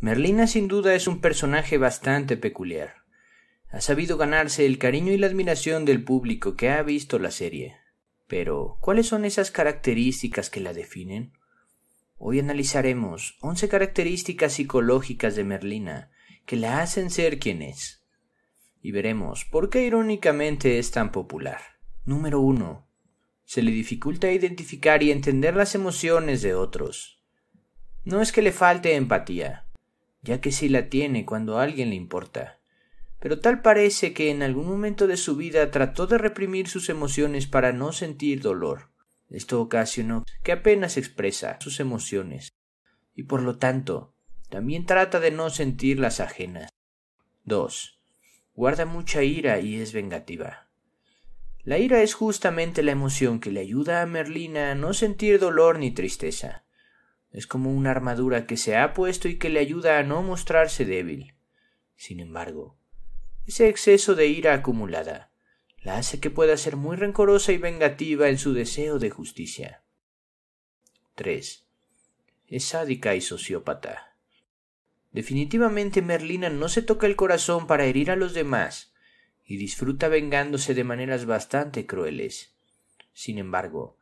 Merlina sin duda es un personaje bastante peculiar. Ha sabido ganarse el cariño y la admiración del público que ha visto la serie. Pero, ¿cuáles son esas características que la definen? Hoy analizaremos 11 características psicológicas de Merlina que la hacen ser quien es. Y veremos por qué irónicamente es tan popular. Número 1. Se le dificulta identificar y entender las emociones de otros. No es que le falte empatía, ya que sí la tiene cuando a alguien le importa. Pero tal parece que en algún momento de su vida trató de reprimir sus emociones para no sentir dolor. Esto ocasionó que apenas expresa sus emociones, y por lo tanto, también trata de no sentir las ajenas. 2. Guarda mucha ira y es vengativa. La ira es justamente la emoción que le ayuda a Merlina a no sentir dolor ni tristeza. Es como una armadura que se ha puesto y que le ayuda a no mostrarse débil. Sin embargo, ese exceso de ira acumulada la hace que pueda ser muy rencorosa y vengativa en su deseo de justicia. 3. Es sádica y sociópata. Definitivamente Merlina no se toca el corazón para herir a los demás y disfruta vengándose de maneras bastante crueles. Sin embargo,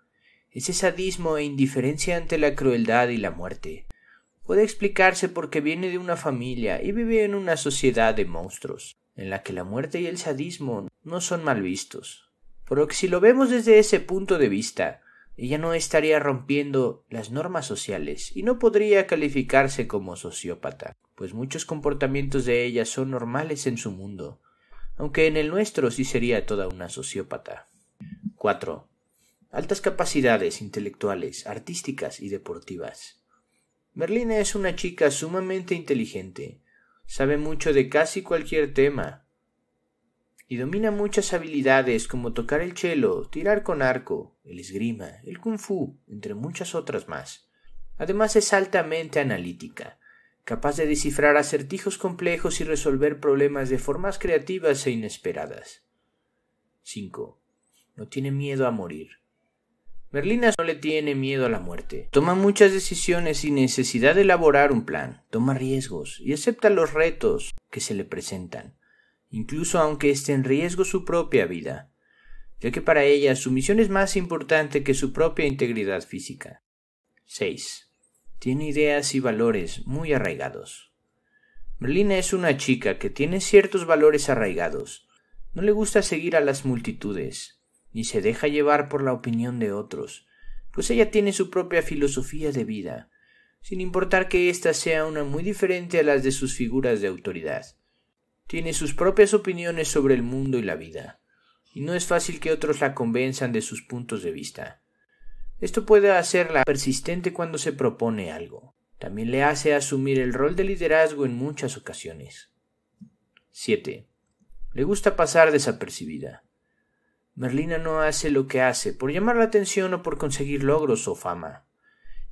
ese sadismo e indiferencia ante la crueldad y la muerte puede explicarse porque viene de una familia y vive en una sociedad de monstruos, en la que la muerte y el sadismo no son mal vistos. que si lo vemos desde ese punto de vista, ella no estaría rompiendo las normas sociales y no podría calificarse como sociópata, pues muchos comportamientos de ella son normales en su mundo, aunque en el nuestro sí sería toda una sociópata. 4 altas capacidades intelectuales, artísticas y deportivas. Merlina es una chica sumamente inteligente, sabe mucho de casi cualquier tema, y domina muchas habilidades como tocar el chelo, tirar con arco, el esgrima, el kung fu, entre muchas otras más. Además es altamente analítica, capaz de descifrar acertijos complejos y resolver problemas de formas creativas e inesperadas. 5. No tiene miedo a morir. Merlina no le tiene miedo a la muerte. Toma muchas decisiones sin necesidad de elaborar un plan. Toma riesgos y acepta los retos que se le presentan, incluso aunque esté en riesgo su propia vida, ya que para ella su misión es más importante que su propia integridad física. 6. Tiene ideas y valores muy arraigados. Merlina es una chica que tiene ciertos valores arraigados. No le gusta seguir a las multitudes ni se deja llevar por la opinión de otros, pues ella tiene su propia filosofía de vida, sin importar que ésta sea una muy diferente a las de sus figuras de autoridad. Tiene sus propias opiniones sobre el mundo y la vida, y no es fácil que otros la convenzan de sus puntos de vista. Esto puede hacerla persistente cuando se propone algo. También le hace asumir el rol de liderazgo en muchas ocasiones. 7. Le gusta pasar desapercibida. Merlina no hace lo que hace por llamar la atención o por conseguir logros o fama.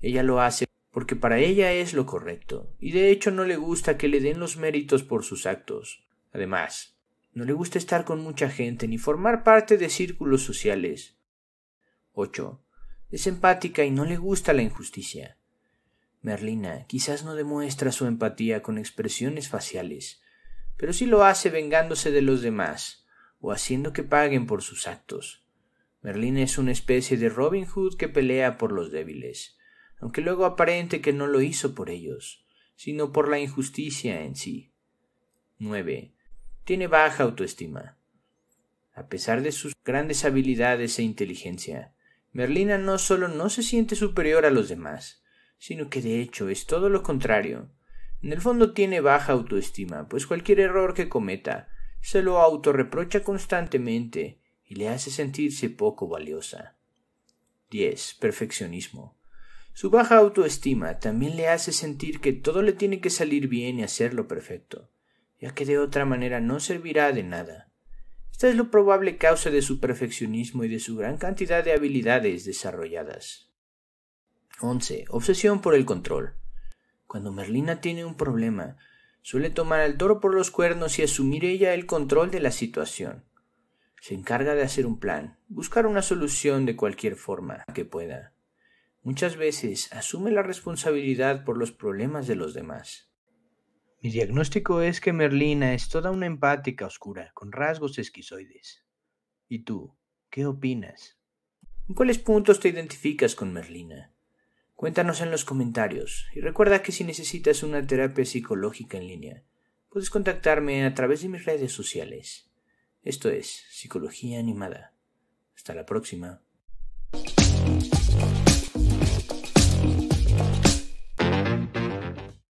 Ella lo hace porque para ella es lo correcto, y de hecho no le gusta que le den los méritos por sus actos. Además, no le gusta estar con mucha gente ni formar parte de círculos sociales. 8. Es empática y no le gusta la injusticia. Merlina quizás no demuestra su empatía con expresiones faciales, pero sí lo hace vengándose de los demás o haciendo que paguen por sus actos. Merlín es una especie de Robin Hood que pelea por los débiles, aunque luego aparente que no lo hizo por ellos, sino por la injusticia en sí. 9. Tiene baja autoestima. A pesar de sus grandes habilidades e inteligencia, Merlina no solo no se siente superior a los demás, sino que de hecho es todo lo contrario. En el fondo tiene baja autoestima, pues cualquier error que cometa se lo autorreprocha constantemente y le hace sentirse poco valiosa. 10. Perfeccionismo. Su baja autoestima también le hace sentir que todo le tiene que salir bien y hacerlo perfecto, ya que de otra manera no servirá de nada. Esta es lo probable causa de su perfeccionismo y de su gran cantidad de habilidades desarrolladas. 11. Obsesión por el control. Cuando Merlina tiene un problema, Suele tomar al toro por los cuernos y asumir ella el control de la situación. Se encarga de hacer un plan, buscar una solución de cualquier forma que pueda. Muchas veces asume la responsabilidad por los problemas de los demás. Mi diagnóstico es que Merlina es toda una empática oscura, con rasgos esquizoides. ¿Y tú, qué opinas? ¿En cuáles puntos te identificas con Merlina? Cuéntanos en los comentarios y recuerda que si necesitas una terapia psicológica en línea, puedes contactarme a través de mis redes sociales. Esto es Psicología Animada. Hasta la próxima.